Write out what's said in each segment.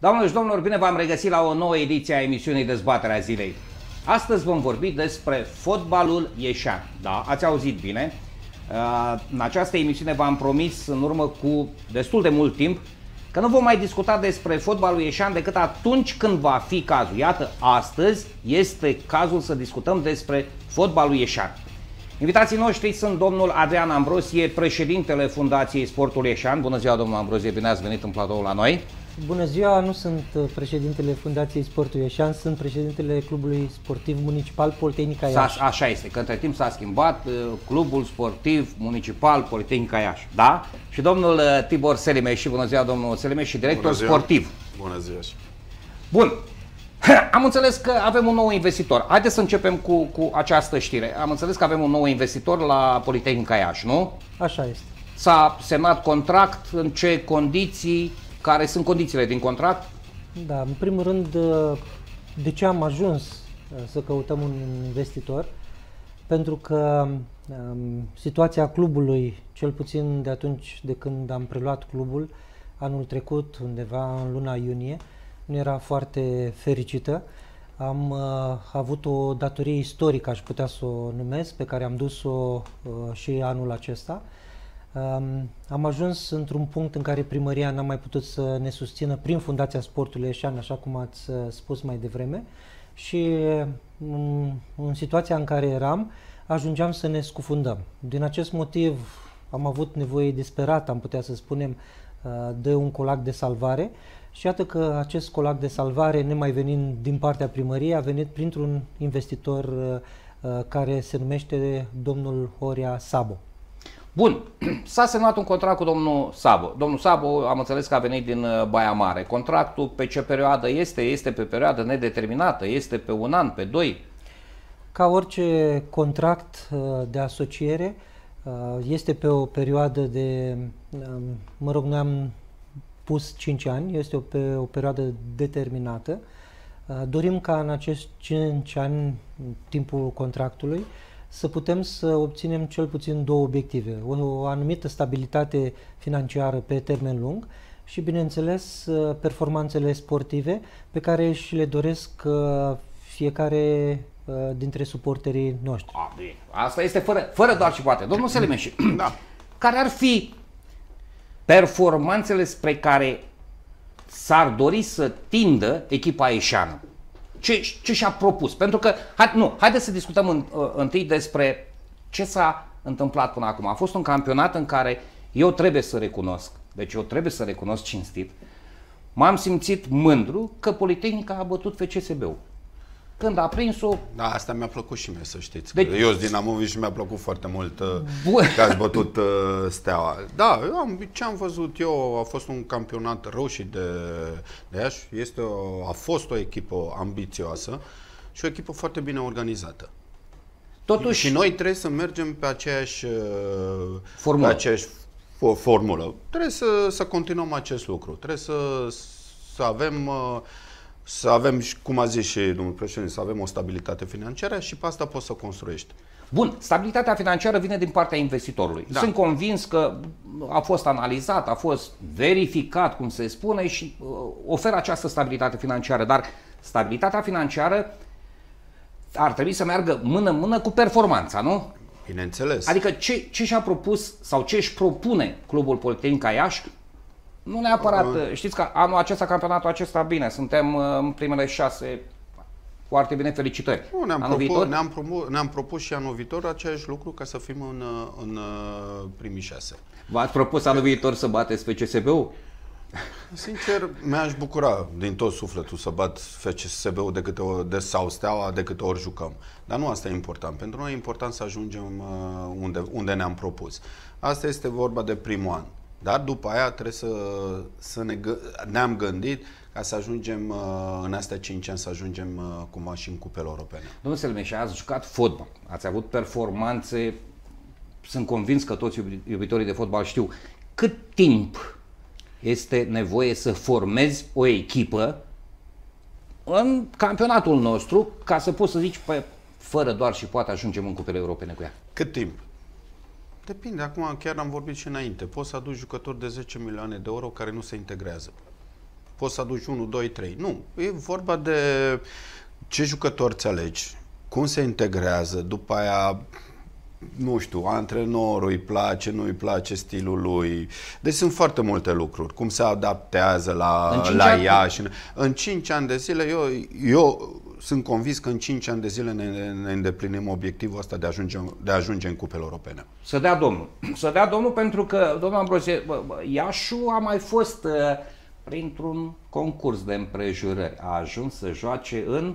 Doamnelor și domnilor, bine v-am regăsit la o nouă ediție a emisiunii Dezbaterea Zilei. Astăzi vom vorbi despre fotbalul ieșan. Da, ați auzit bine. Uh, în această emisiune v-am promis în urmă cu destul de mult timp că nu vom mai discuta despre fotbalul ieșan decât atunci când va fi cazul. Iată, astăzi este cazul să discutăm despre fotbalul ieșan. Invitații noștri sunt domnul Adrian Ambrosie, președintele Fundației Sportul Ieșan. Bună ziua, domnul Ambrosie, bine ați venit în platou la noi. Bună ziua, nu sunt uh, președintele Fundației Sportului Ieșan, sunt președintele Clubului Sportiv Municipal Politehnica Iași. Așa este, că între timp s-a schimbat uh, Clubul Sportiv Municipal Politehnica Iași, da? Și domnul uh, Tibor Selimeș, bună ziua domnul Selimeș și director bună sportiv. Bună ziua. Bun, am înțeles că avem un nou investitor. Haideți să începem cu, cu această știre. Am înțeles că avem un nou investitor la Politehnica Iași, nu? Așa este. S-a semnat contract, în ce condiții, care sunt condițiile din contract? Da, în primul rând, uh, de ce am ajuns uh, să căutăm un investitor? Pentru că um, situația clubului, cel puțin de atunci de când am preluat clubul, anul trecut, undeva în luna iunie, nu era foarte fericită. Am uh, avut o datorie istorică, aș putea să o numesc, pe care am dus-o uh, și anul acesta. Uh, am ajuns într-un punct în care primăria n-a mai putut să ne susțină prin Fundația Sportului Eșan, așa cum ați uh, spus mai devreme, și în, în situația în care eram, ajungeam să ne scufundăm. Din acest motiv am avut nevoie disperat, am putea să spunem, uh, de un colac de salvare și iată că acest colac de salvare, nemai venind din partea primăriei, a venit printr-un investitor uh, care se numește domnul Horia Sabo. Bun, s-a semnat un contract cu domnul Sabo. Domnul Sabo, am înțeles că a venit din uh, Baia Mare. Contractul pe ce perioadă este? Este pe perioadă nedeterminată? Este pe un an, pe doi? Ca orice contract uh, de asociere, uh, este pe o perioadă de, um, mă rog, noi am pus 5 ani, este o, pe o perioadă determinată. Dorim ca în acest 5 ani, în timpul contractului, să putem să obținem cel puțin două obiective. O, o anumită stabilitate financiară pe termen lung și, bineînțeles, performanțele sportive pe care și le doresc uh, fiecare uh, dintre suporterii noștri. A, ah, bine. Asta este fără, fără doar și poate. Domnul Selemeș, da. care ar fi performanțele spre care s-ar dori să tindă echipa eșană? ce, ce și-a propus. Pentru că, hai, nu, haideți să discutăm în, uh, întâi despre ce s-a întâmplat până acum. A fost un campionat în care eu trebuie să recunosc, deci eu trebuie să recunosc cinstit, m-am simțit mândru că Politehnica a bătut FCSB-ul. Când a prins-o... Da, asta mi-a plăcut și mie, să știți. Deci... Eu sunt Amovic și mi-a plăcut foarte mult uh, Bun. că ați bătut uh, steaua. Da, eu am, ce am văzut eu a fost un campionat și de, de Iași. Este o, a fost o echipă ambițioasă și o echipă foarte bine organizată. Totuși... Și noi trebuie să mergem pe aceeași uh, formulă. Pe aceeași formulă. Trebuie să, să continuăm acest lucru. Trebuie să, să avem uh, să avem, cum a zis și domnul președinte, să avem o stabilitate financiară și pe asta poți să construiești. Bun, stabilitatea financiară vine din partea investitorului. Da. Sunt convins că a fost analizat, a fost verificat, cum se spune, și uh, oferă această stabilitate financiară. Dar stabilitatea financiară ar trebui să meargă mână-mână cu performanța, nu? Bineînțeles. Adică ce, ce și-a propus sau ce își propune Clubul Politehnica Iași nu neapărat. Uh-huh. Știți că anul acesta, campionatul acesta, bine, suntem uh, în primele șase, foarte bine, felicitări. Nu, ne-am, anul propus, ne-am, promu- ne-am propus și anul viitor același lucru ca să fim în, uh, în uh, primii șase. V-ați propus anul viitor să bateți pe CSB-ul? Sincer, mi-aș bucura din tot sufletul să bat FCSB-ul de câte ori, de sau Steaua de câte ori jucăm. Dar nu asta e important. Pentru noi e important să ajungem unde, unde ne-am propus. Asta este vorba de primul an. Dar după aia trebuie să, să ne, ne-am gândit ca să ajungem uh, în astea 5 ani, să ajungem uh, cumva și în cupele europene. Domnul Selmeș, ați jucat fotbal, ați avut performanțe, sunt convins că toți iubitorii de fotbal știu cât timp este nevoie să formezi o echipă în campionatul nostru ca să poți să zici, pe, păi, fără doar și poate ajungem în cupele europene cu ea. Cât timp? Depinde. Acum chiar am vorbit și înainte. Poți să aduci jucători de 10 milioane de euro care nu se integrează. Poți să aduci 1, 2, 3. Nu. E vorba de ce jucători ți alegi, cum se integrează, după aia nu știu, antrenorul îi place, nu îi place stilul lui. Deci sunt foarte multe lucruri. Cum se adaptează la, la ea. Și în, în 5 ani de zile, eu, eu sunt convins că în 5 ani de zile ne, ne îndeplinim obiectivul ăsta de a, ajunge, de a ajunge în cupele europene. Să dea Domnul. Să dea Domnul pentru că, domnul Ambrosie, Iașu a mai fost uh, printr-un concurs de împrejurări. A ajuns să joace în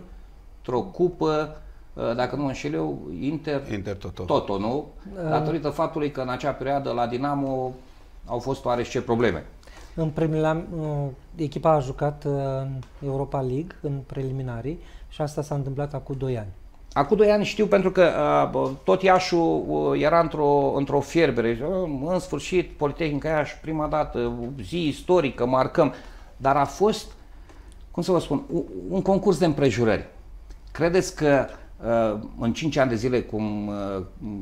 într-o cupă, uh, dacă nu mă înșel eu, Inter, Inter Toto. Toto, nu? Da. Datorită faptului că în acea perioadă la Dinamo au fost oarește probleme. În preliminar, echipa a jucat uh, în Europa League în preliminarii și asta s-a întâmplat acum 2 ani. Acum 2 ani știu pentru că uh, tot Iașu uh, era într-o, într-o fierbere. în sfârșit, Politehnica Iași, prima dată, zi istorică, marcăm. Dar a fost, cum să vă spun, un, concurs de împrejurări. Credeți că în 5 ani de zile, cum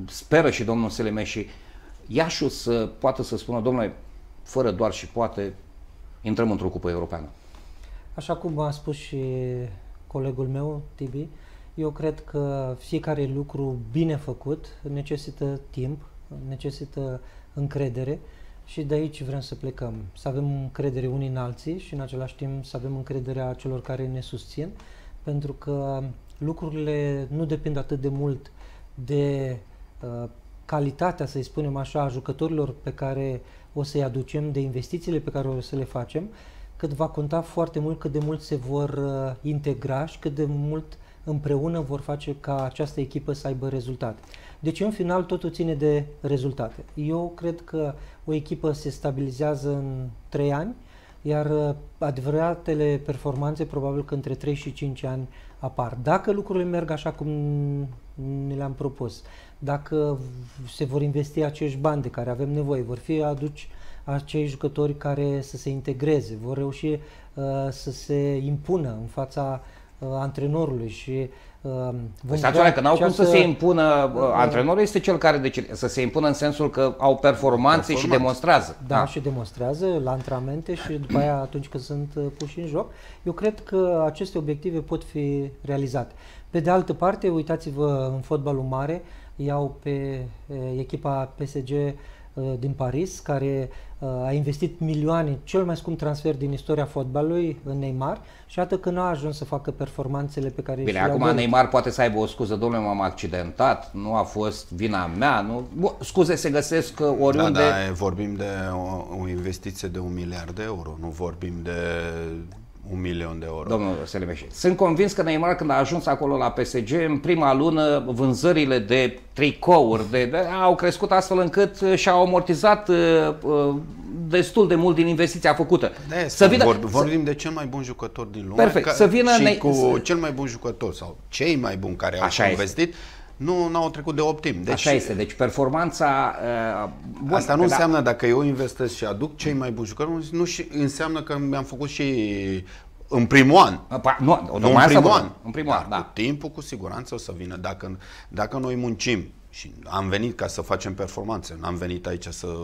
speră și domnul Selemeș, Iașu să poată să spună, domnule, fără doar și poate, intrăm într-o cupă europeană. Așa cum a spus și colegul meu, Tibi, eu cred că fiecare lucru bine făcut necesită timp, necesită încredere și de aici vrem să plecăm. Să avem încredere unii în alții și în același timp să avem încrederea celor care ne susțin, pentru că lucrurile nu depind atât de mult de uh, calitatea, să-i spunem așa, a jucătorilor pe care uh, o să-i aducem, de investițiile pe care o să le facem, cât va conta foarte mult cât de mult se vor uh, integra și cât de mult împreună vor face ca această echipă să aibă rezultate. Deci, în final, totul ține de rezultate. Eu cred că o echipă se stabilizează în 3 ani, iar uh, adevăratele performanțe probabil că între 3 și 5 ani apar. Dacă lucrurile merg așa cum ne le-am propus, dacă se vor investi acești bani de care avem nevoie, vor fi aduci acei jucători care să se integreze, vor reuși uh, să se impună în fața uh, antrenorului și Ehm, Stați că n-au cum să, se impună, uh, antrenorul este cel care decide, să se impună în sensul că au performanțe Performanț. și demonstrează. Da, da, și demonstrează la antrenamente și după aia atunci când sunt ă, puși în joc. Eu cred că aceste obiective pot fi realizate. Pe de altă parte, uitați-vă în fotbalul mare, iau pe ă, echipa PSG Uh, din Paris, care uh, a investit milioane, cel mai scump transfer din istoria fotbalului, în Neymar, și atât că nu a ajuns să facă performanțele pe care Bine, acum dorit. Neymar poate să aibă o scuză, domnule, m-am accidentat, nu a fost vina mea, nu... Bun, scuze se găsesc oriunde. Da, da, vorbim de o, o investiție de un miliard de euro, nu vorbim de un milion de euro. Domnul Selemeșe, sunt convins că Neymar când a ajuns acolo la PSG, în prima lună vânzările de tricouri de, de, au crescut astfel încât și-au amortizat uh, uh destul de mult din investiția făcută. De să vină, vor, vorbim să, de cel mai bun jucător din lume Perfect, ca, să vină și ne, cu cel mai bun jucător sau cei mai buni care au Așa investit. Este nu au trecut de optim. Deci, Așa este, deci performanța... Uh, asta nu da. înseamnă da. dacă eu investesc și aduc cei mai buni jucători, nu și, înseamnă că mi-am făcut și în primul an. Pa, nu, nu, nu în primul an. În primul an, da. Cu timpul, cu siguranță o să vină. Dacă, dacă noi muncim și am venit ca să facem performanțe, n-am venit aici să,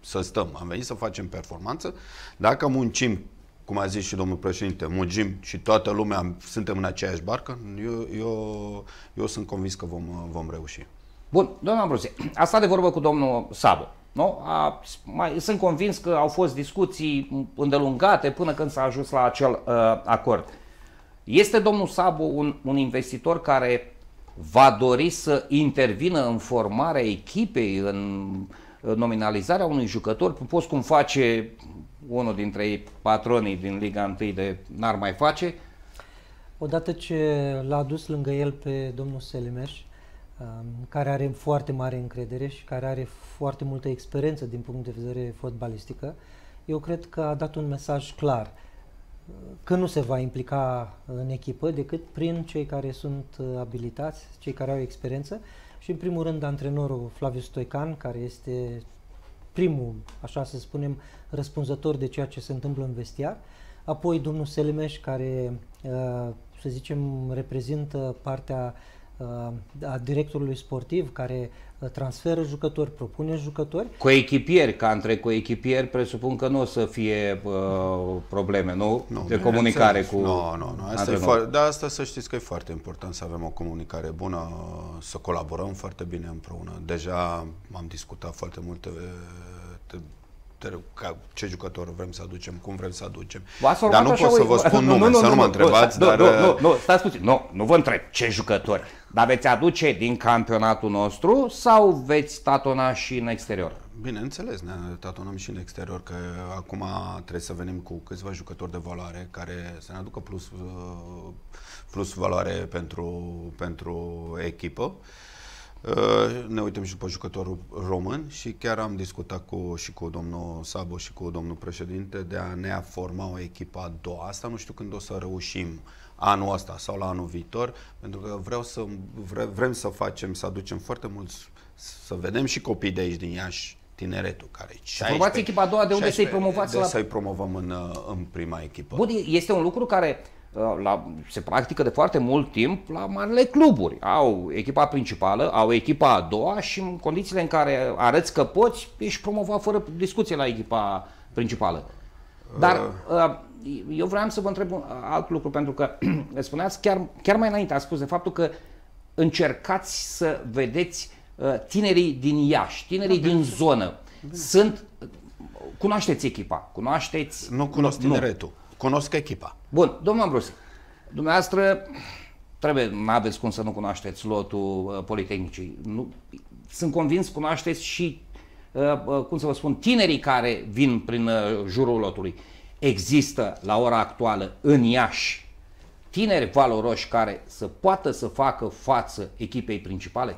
să stăm, am venit să facem performanță, dacă muncim cum a zis și domnul președinte, mugim și toată lumea suntem în aceeași barcă, eu, eu, eu sunt convins că vom, vom reuși. Bun, domnul Ambrose, a stat de vorbă cu domnul Sabo. Nu? A, mai, sunt convins că au fost discuții îndelungate până când s-a ajuns la acel uh, acord. Este domnul Sabo un, un investitor care va dori să intervină în formarea echipei, în uh, nominalizarea unui jucător, poți cum face unul dintre ei, patronii din Liga 1 de n-ar mai face. Odată ce l-a dus lângă el pe domnul Selimers, um, care are foarte mare încredere și care are foarte multă experiență din punct de vedere fotbalistică, eu cred că a dat un mesaj clar că nu se va implica în echipă decât prin cei care sunt uh, abilitați, cei care au experiență și în primul rând antrenorul Flaviu Stoican, care este primul, așa să spunem, răspunzător de ceea ce se întâmplă în vestiar, apoi domnul Selimeș, care, uh, să zicem, reprezintă partea Uh, a directorului sportiv care uh, transferă jucători, propune jucători. echipieri, ca între cu echipieri, presupun că nu o să fie uh, probleme, nu? nu de comunicare cu Nu, nu, nu. Asta e foarte, da, asta să știți că e foarte important să avem o comunicare bună, să colaborăm foarte bine împreună. Deja am discutat foarte multe uh, ce jucător vrem să aducem, cum vrem să aducem. Dar nu pot să vă spun nume, să nu mă întrebați, dar... Uh, nu, nu, stați puțin, nu, nu vă întreb ce jucători, dar veți aduce din campionatul nostru sau veți tatona și în exterior? Bineînțeles, ne tatonăm și în exterior, că acum trebuie să venim cu câțiva jucători de valoare care să ne aducă plus, uh, plus valoare pentru, pentru echipă. Uh, ne uităm și după jucătorul român și chiar am discutat cu, și cu domnul Sabo și cu domnul președinte de a ne forma o echipă a doua. Asta nu știu când o să reușim anul ăsta sau la anul viitor, pentru că vreau să, vre, vrem să facem, să aducem foarte mulți, să vedem și copii de aici din Iași tineretul care e 16, Formați echipa a doua de unde să-i promovați de la... să-i promovăm în, uh, în prima echipă. Bun, este un lucru care la, se practică de foarte mult timp la marile cluburi. Au echipa principală, au echipa a doua și în condițiile în care arăți că poți, ești promovat fără discuție la echipa principală. Dar uh. uh eu vreau să vă întreb un alt lucru, pentru că spuneați chiar, chiar mai înainte, ați spus de faptul că încercați să vedeți uh, tinerii din Iași, tinerii da, din zonă. Bine. Sunt, cunoașteți echipa, cunoașteți... Nu cunosc tineretul. Nu cunosc echipa. Bun, domnul Ambrus, dumneavoastră trebuie, nu aveți cum să nu cunoașteți lotul uh, Politehnicii. Nu, sunt convins cunoașteți și, uh, uh, cum să vă spun, tinerii care vin prin jurul lotului. Există la ora actuală în Iași tineri valoroși care să poată să facă față echipei principale?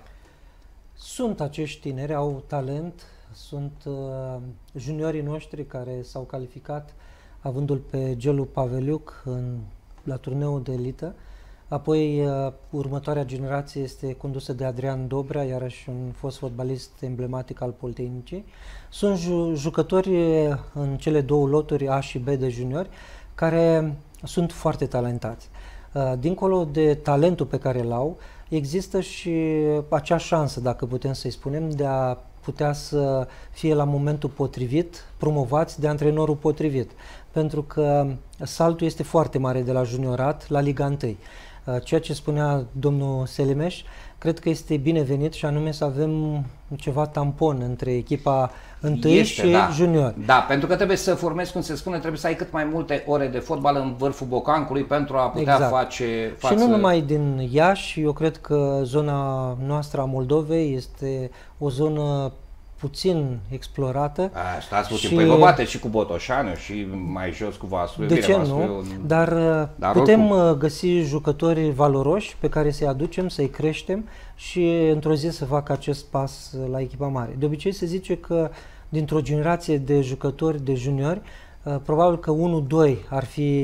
Sunt acești tineri, au talent, sunt uh, juniorii noștri care s-au calificat uh, avându-l pe Gelu Paveliuc în, la turneul de elită. Apoi, uh, următoarea generație este condusă de Adrian Dobrea, iarăși un fost fotbalist emblematic al Poltehnicii. Sunt ju- jucători uh, în cele două loturi, A și B de juniori, care sunt foarte talentați. Uh, dincolo de talentul pe care îl au, există și acea șansă, dacă putem să-i spunem, de a putea să fie la momentul potrivit, promovați de antrenorul potrivit. Pentru că saltul este foarte mare de la juniorat la Liga 1. Uh, ceea ce spunea domnul Selimeș, cred că este binevenit și anume să avem ceva tampon între echipa întâi este, și da. junior. Da, pentru că trebuie să formezi, cum se spune, trebuie să ai cât mai multe ore de fotbal în vârful bocancului pentru a putea exact. face față... Și nu numai din Iași, eu cred că zona noastră a Moldovei este o zonă puțin explorată. Asta ați puțin. Și... Păi vă bate și cu Botoșană și mai jos cu Vasul. De ce Vasluiu, nu? Dar, uh, dar putem oricum. Uh, găsi jucători valoroși pe care să-i aducem, să-i creștem și într-o zi să facă acest pas la echipa mare. De obicei se zice că dintr-o generație de jucători, de juniori, uh, probabil că 1-2 ar fi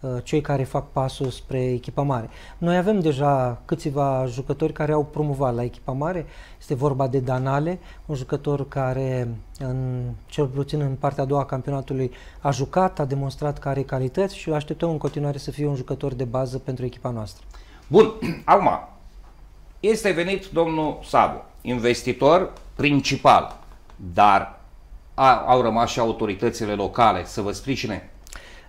Uh, cei care fac pasul spre echipa mare. Noi avem deja câțiva jucători care au promovat la echipa mare. Este vorba de Danale, un jucător care în, cel puțin în partea a doua a campionatului a jucat, a demonstrat că are calități și așteptăm în continuare să fie un jucător de bază pentru echipa noastră. Bun, acum, este venit domnul Sabo, investitor principal, dar a, au rămas și autoritățile locale să vă sprijine?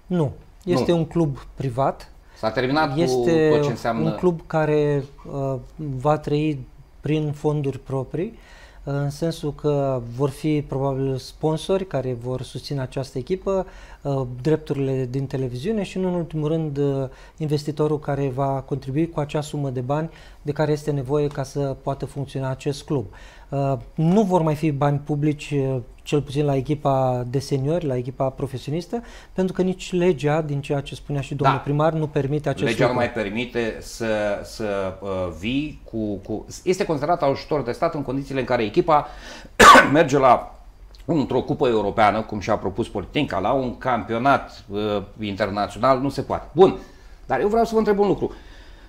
Nu. Este nu. un club privat. S-a terminat este cu tot ce înseamnă... un club care uh, va trăi prin fonduri proprii, uh, în sensul că vor fi probabil sponsori care vor susține această echipă, uh, drepturile din televiziune și, nu în ultimul rând, uh, investitorul care va contribui cu acea sumă de bani de care este nevoie ca să poată funcționa acest club. Uh, nu vor mai fi bani publici, uh, cel puțin la echipa de seniori, la echipa profesionistă, pentru că nici legea, din ceea ce spunea și domnul da. primar, nu permite acest legea lucru. Legea nu mai permite să, să uh, vii cu, cu... Este considerat ajutor de stat în condițiile în care echipa merge la într-o cupă europeană, cum și-a propus Politinca, la un campionat uh, internațional, nu se poate. Bun, dar eu vreau să vă întreb un lucru. Uh,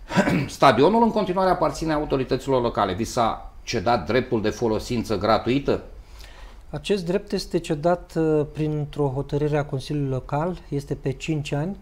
Stadionul în continuare aparține autorităților locale. Vi s-a cedat dreptul de folosință gratuită? Acest drept este cedat uh, printr-o hotărâre a Consiliului Local, este pe 5 ani.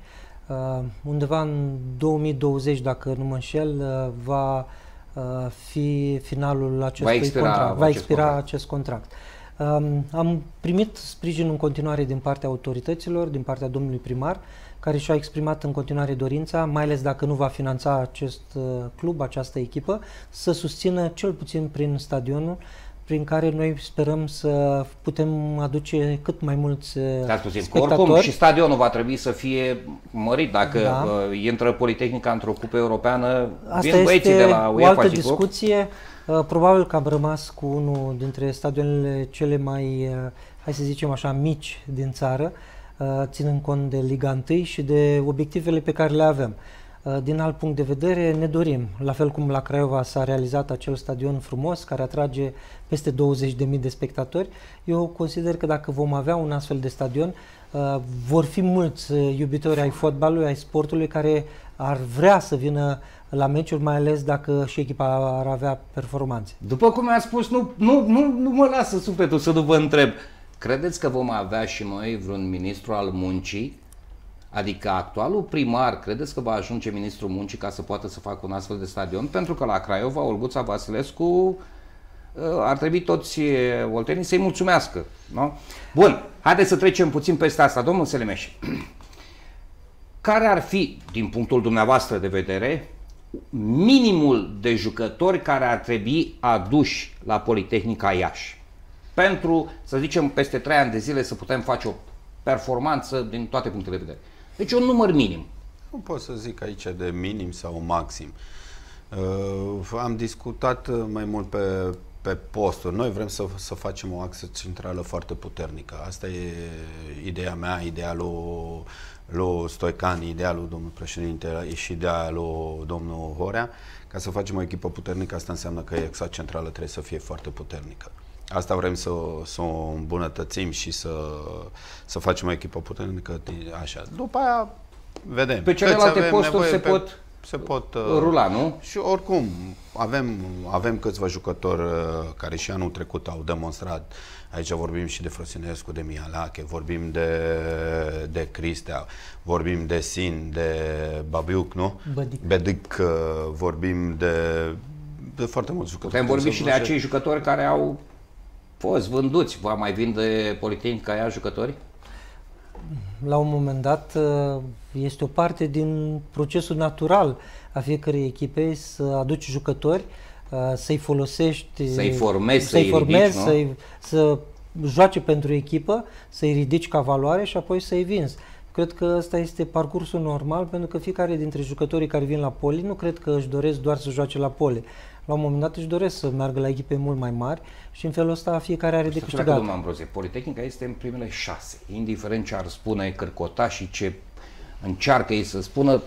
Uh, undeva în 2020, dacă nu mă înșel, uh, va uh, fi finalul acestui va expira contract. Va expira contract. acest contract. Um, am primit sprijin în continuare din partea autorităților, din partea domnului primar, uh, care și-a exprimat în continuare dorința, mai ales dacă nu va finanța acest uh, club, această echipă, să susțină cel puțin prin stadionul prin care noi sperăm să putem aduce cât mai mulți uh, spectatori. Oricum și stadionul va trebui să fie mărit dacă da. Uh, intră Politehnica într-o cupă europeană. Asta vin este de la UEFA o altă discuție. Probabil că am rămas cu unul dintre stadionele cele mai, hai să zicem așa, mici din țară. Uh, ținând cont de Liga 1 și de obiectivele pe care le avem. Uh, din alt punct de vedere, ne dorim, la fel cum la Craiova s-a realizat acel stadion frumos care atrage peste 20.000 de spectatori, eu consider că dacă vom avea un astfel de stadion, uh, vor fi mulți iubitori ai fotbalului, ai sportului, care ar vrea să vină la meciuri, mai ales dacă și echipa ar avea performanțe. După cum mi-a spus, nu, nu, nu, nu mă lasă sufletul să nu vă întreb. Credeți că vom avea și noi vreun ministru al muncii? Adică actualul primar, credeți că va ajunge ministrul muncii ca să poată să facă un astfel de stadion? Pentru că la Craiova, Olguța Vasilescu uh, ar trebui toți uh, oltenii să-i mulțumească. Nu? Bun, haideți să trecem puțin peste asta, domnul Selemeș. Care ar fi, din punctul dumneavoastră de vedere, minimul de jucători care ar trebui aduși la Politehnica Iași? pentru, să zicem, peste 3 ani de zile să putem face o performanță din toate punctele de vedere. Deci un număr minim. Nu pot să zic aici de minim sau maxim. Uh, am discutat uh, mai mult pe, pe posturi. Noi vrem să, să facem o axă centrală foarte puternică. Asta e ideea mea, ideea lui, lui Stoican, ideea lui domnul președinte și ideea lui domnul Horea. Ca să facem o echipă puternică, asta înseamnă că axa centrală trebuie să fie foarte puternică. Asta vrem să, să o îmbunătățim și să, să facem o echipă puternică, așa. După aia vedem. Pe celelalte posturi se pe... pot se pot uh, rula, nu? Și oricum, avem, avem câțiva jucători uh, care și anul trecut au demonstrat. Aici vorbim și de Frosinescu, de Mialache, vorbim de, de Cristea, vorbim de Sin, de Babiuc, nu? Bădic. Bădic, uh, vorbim de, de foarte mulți jucători. Putem vorbi și de acei jucători care au Poți, vânduți. Va mai vinde ca ea jucători? La un moment dat uh, este o parte din procesul natural a fiecărei echipe să aduci jucători, uh, să-i folosești, să-i formezi, să-i, formezi, să ridici, să, să joace pentru echipă, să-i ridici ca valoare și apoi să-i vinzi. Cred că ăsta este parcursul normal pentru că fiecare dintre jucătorii care vin la poli nu cred că își doresc doar să joace la poli la un moment dat își doresc să meargă la echipe mult mai mari și în felul ăsta fiecare are de câștigat. Domnul Ambrozie, Politehnica este în primele șase, indiferent ce ar spune cărcota și ce încearcă ei să spună,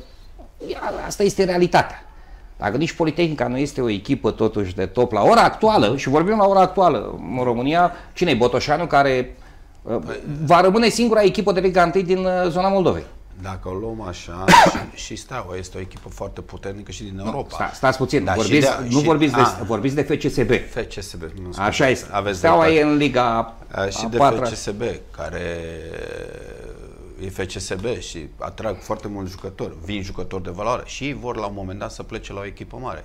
asta este realitatea. Dacă nici Politehnica nu este o echipă totuși de top la ora actuală, și vorbim la ora actuală, în România, cine e Botoșanu care uh, va rămâne singura echipă de Liga 1 din uh, zona Moldovei? dacă o luăm așa și, și stau, este o echipă foarte puternică și din Europa. Sta, stați puțin, da, vorbiți, de, nu și, vorbiți, de, a, ah. vorbiți de FCSB. FCSB, nu Așa este, aveți Steaua e în Liga a, Și a de patra. FCSB, care e FCSB și atrag foarte mulți jucători, vin jucători de valoare și vor la un moment dat să plece la o echipă mare.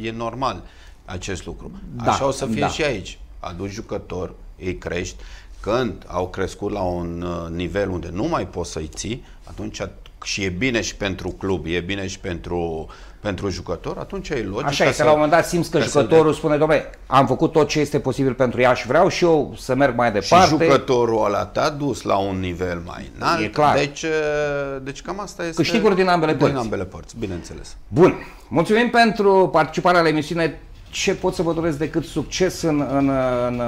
E, e normal acest lucru. Da, așa o să fie da. și aici. Aduci jucători, ei crești când au crescut la un uh, nivel unde nu mai poți să-i ții, atunci și e bine și pentru club, e bine și pentru, pentru jucător, atunci e logic. Așa este, la un moment dat simți că, jucătorul de... spune, domnule, am făcut tot ce este posibil pentru ea și vreau și eu să merg mai departe. Și jucătorul ăla te-a dus la un nivel mai înalt. E clar. Deci, uh, deci cam asta este. Câștiguri din ambele părți. Din ambele părți, bineînțeles. Bun. Mulțumim pentru participarea la emisiune. Ce pot să vă doresc decât succes în, în, în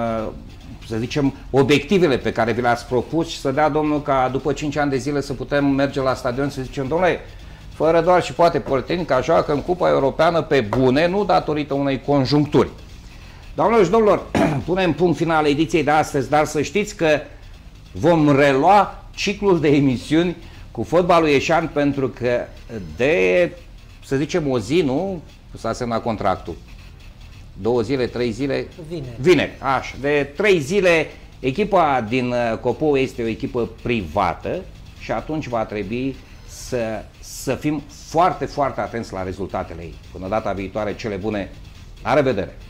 să zicem, obiectivele pe care vi le-ați propus și să dea Domnul ca după 5 ani de zile să putem merge la stadion să zicem, domnule, fără doar și poate Politehnica joacă în Cupa Europeană pe bune, nu datorită unei conjuncturi. Doamnelor și domnilor, punem punct final ediției de astăzi, dar să știți că vom relua ciclul de emisiuni cu fotbalul ieșan pentru că de, să zicem, o zi, nu, s-a semnat contractul două zile, trei zile? Vineri. Vineri, așa. De trei zile echipa din uh, Copou este o echipă privată și atunci va trebui să, să fim foarte, foarte atenți la rezultatele ei. Până data viitoare, cele bune. La revedere!